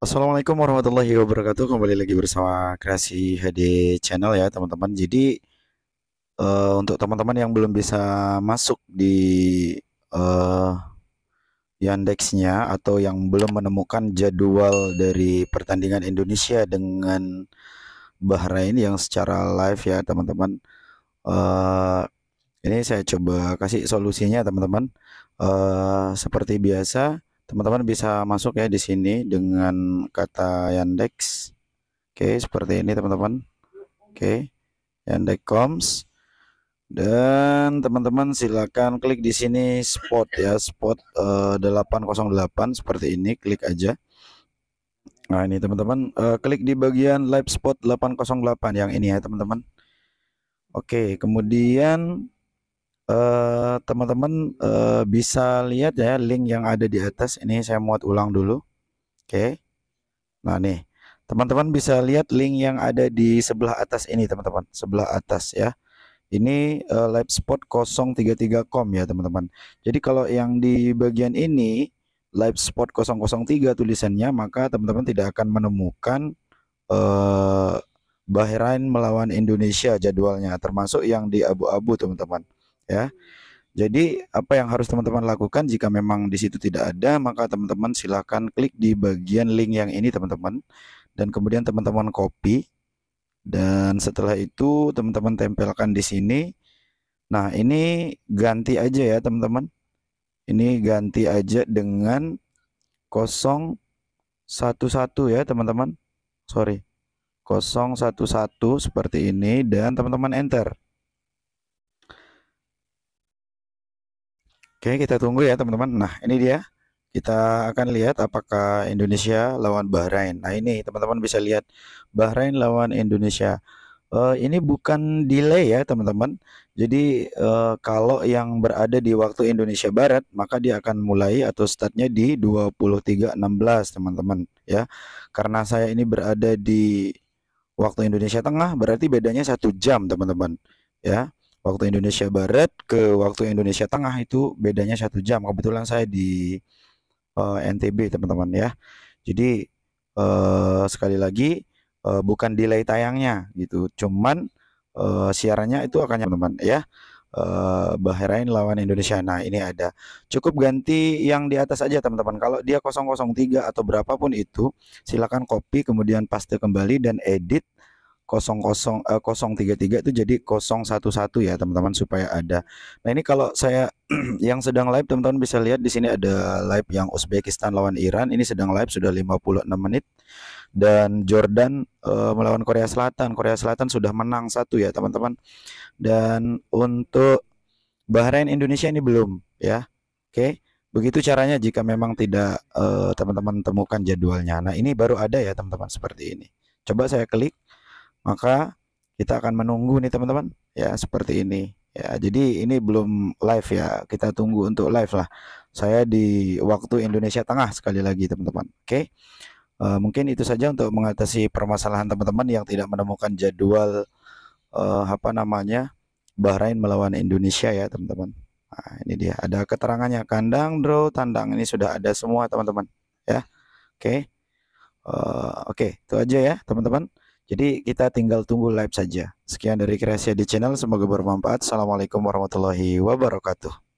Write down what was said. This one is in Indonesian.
Assalamualaikum warahmatullahi wabarakatuh kembali lagi bersama kreasi HD channel ya teman-teman jadi uh, untuk teman-teman yang belum bisa masuk di uh, Yandexnya atau yang belum menemukan jadwal dari pertandingan Indonesia dengan Bahrain yang secara live ya teman-teman uh, ini saya coba kasih solusinya teman-teman uh, seperti biasa teman-teman bisa masuk ya di sini dengan kata Yandex Oke seperti ini teman-teman Oke Yandex Coms dan teman-teman silakan klik di sini spot ya spot uh, eh, 808 seperti ini klik aja Nah ini teman-teman uh, klik di bagian live spot 808 yang ini ya teman-teman Oke kemudian Eh, teman-teman uh, uh, bisa lihat ya link yang ada di atas ini saya muat ulang dulu oke okay. nah nih teman-teman bisa lihat link yang ada di sebelah atas ini teman-teman sebelah atas ya ini uh, livespot 033.com ya teman-teman jadi kalau yang di bagian ini live spot 003 tulisannya maka teman-teman tidak akan menemukan uh, Bahrain melawan Indonesia jadwalnya termasuk yang di abu-abu teman-teman ya. Jadi apa yang harus teman-teman lakukan jika memang di situ tidak ada maka teman-teman silakan klik di bagian link yang ini teman-teman dan kemudian teman-teman copy dan setelah itu teman-teman tempelkan di sini. Nah ini ganti aja ya teman-teman. Ini ganti aja dengan 011 ya teman-teman. Sorry 011 seperti ini dan teman-teman enter. Oke, kita tunggu ya teman-teman. Nah, ini dia. Kita akan lihat apakah Indonesia lawan Bahrain. Nah, ini teman-teman bisa lihat Bahrain lawan Indonesia. Uh, ini bukan delay ya teman-teman. Jadi uh, kalau yang berada di waktu Indonesia Barat, maka dia akan mulai atau startnya di 23.16 teman-teman ya. Karena saya ini berada di waktu Indonesia Tengah, berarti bedanya satu jam teman-teman ya waktu Indonesia Barat ke waktu Indonesia Tengah itu bedanya satu jam. Kebetulan saya di uh, eh, NTB teman-teman ya. Jadi uh, sekali lagi uh, bukan delay tayangnya gitu, cuman uh, siarannya itu akan teman-teman ya. Uh, Bahrain lawan Indonesia. Nah, ini ada. Cukup ganti yang di atas aja teman-teman. Kalau dia 003 atau berapapun itu, silakan copy kemudian paste kembali dan edit 033 eh, itu jadi 011 ya teman-teman supaya ada. Nah, ini kalau saya yang sedang live teman-teman bisa lihat di sini ada live yang Uzbekistan lawan Iran. Ini sedang live sudah 56 menit dan Jordan eh, melawan Korea Selatan. Korea Selatan sudah menang satu ya, teman-teman. Dan untuk Bahrain Indonesia ini belum ya. Oke. Okay. Begitu caranya jika memang tidak eh, teman-teman temukan jadwalnya. Nah, ini baru ada ya, teman-teman, seperti ini. Coba saya klik maka kita akan menunggu nih teman-teman ya seperti ini ya jadi ini belum live ya kita tunggu untuk live lah saya di waktu Indonesia Tengah sekali lagi teman-teman oke okay? uh, eh, mungkin itu saja untuk mengatasi permasalahan teman-teman yang tidak menemukan jadwal uh, apa namanya Bahrain melawan Indonesia ya teman-teman nah, ini dia ada keterangannya kandang draw tandang ini sudah ada semua teman-teman ya oke okay. uh, eh, oke okay, itu aja ya teman-teman jadi kita tinggal tunggu live saja. Sekian dari Kreasi di channel, semoga bermanfaat. Assalamualaikum warahmatullahi wabarakatuh.